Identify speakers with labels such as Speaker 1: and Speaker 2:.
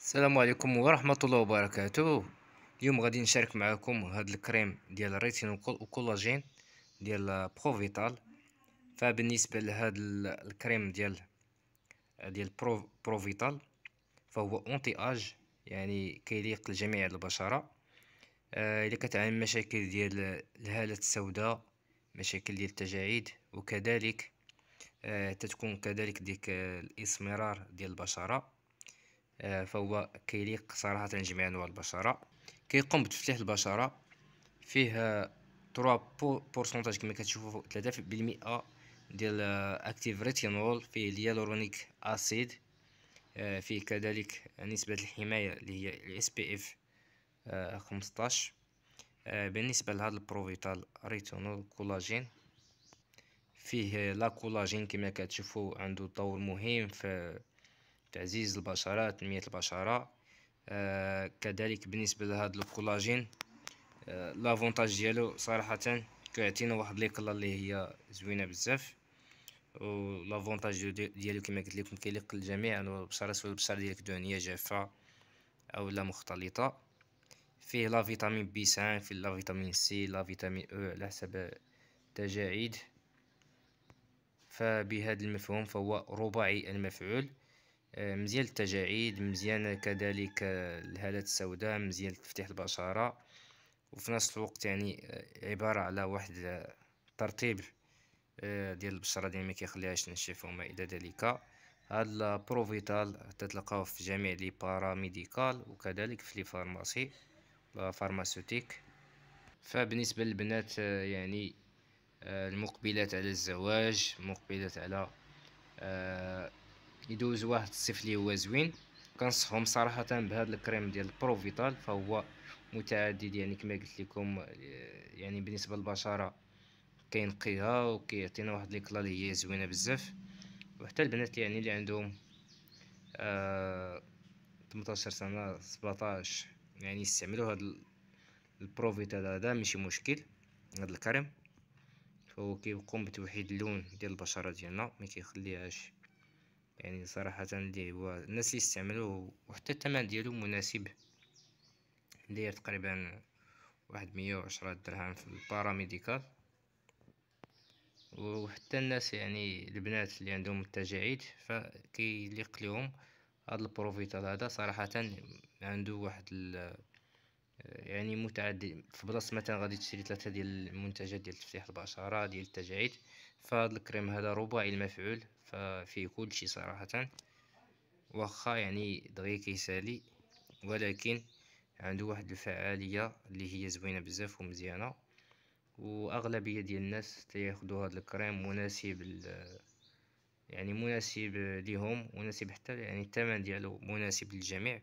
Speaker 1: السلام عليكم ورحمة الله وبركاته اليوم غادي نشارك معكم هاد الكريم ديال الريتين وكولاجين ديال بروفيتال فبالنسبة لهاد الكريم ديال ديال برو بروفيتال فهو اونتي اج يعني كيليق لجميع البشرة آه كتعاني مشاكل ديال الهالة السوداء مشاكل ديال التجاعيد وكذلك آه تتكون كذلك ديك الاسمرار ديال البشرة آه، فهو كيليق صراحة جميع أنواع البشرة كيقوم بتفتيح البشرة فيه 3% آه، كما كتشوفوا 3% ديال اكتيف آه، ريتينول فيه اليالورونيك اسيد فيه كذلك نسبة الحماية اللي هي الاس بي اف 15 بالنسبة لهذا البروفيتال ريتينول كولاجين فيه لا كولاجين كما كتشوفوا عنده دور مهم في تعزيز البشرة تنمية البشرة آه، كذلك بالنسبة لهاد الكولاجين لافونتاج آه، ديالو صراحة كيعطينا واحد ليكلا اللي هي زوينة بزاف و لافونتاج ديالو كما قلت لكم كيليق الجميع انه يعني البشرة سواء البشرة ديالك دهنية جافة او لا مختلطة فيه لا فيتامين بي 9 فيه لا فيتامين سي لا فيتامين او e على حسب التجاعيد فبهذا المفهوم فهو رباعي المفعول آه، مزيان التجاعيد مزيان كذلك الهالات السوداء مزيان تفتيح البشرة وفي نفس الوقت يعني آه، عبارة على واحد ترطيب آه، ديال البشرة ديال ما كيخليهاش تنشف وما الى ذلك هاد البروفيتال تتلقاو في جميع لي باراميديكال وكذلك في لي فارماسي فارماسيوتيك فبالنسبة للبنات يعني المقبلات على الزواج مقبلات على يدوز واحد الصيف لي هو زوين كنصحهم صراحه بهذا الكريم ديال بروفيتال فهو متعدد يعني كما قلت لكم آه، يعني بالنسبه للبشره كينقيها وكيعطينا واحد ليكلا اللي هي زوينه بزاف وحتى البنات يعني اللي عندهم آه 18 سنه 17 يعني يستعملوا هاد البروفيتال هذا ماشي مشكل هاد الكريم فهو كيقوم بتوحيد اللون ديال البشره ديالنا ما كيخليهاش يعني صراحة اللي هو الناس اللي يستعملوه وحتى الثمن ديالو مناسب داير تقريبا واحد مية وعشرة درهم في الباراميديكال وحتى الناس يعني البنات اللي عندهم التجاعيد فكيليق ليهم هاد البروفيتال هذا صراحة عنده واحد يعني متعدد في بلاصة مثلا غادي تشري ثلاثة ديال المنتجات ديال تفتيح البشرة ديال التجاعيد فهاد الكريم هذا رباعي المفعول في كل شيء صراحة واخا يعني دغيا كيسالي ولكن عنده واحد الفعالية اللي هي زوينة بزاف ومزيانة واغلبية ديال الناس تياخدو هاد الكريم مناسب يعني مناسب ليهم مناسب حتى يعني الثمن ديالو مناسب للجميع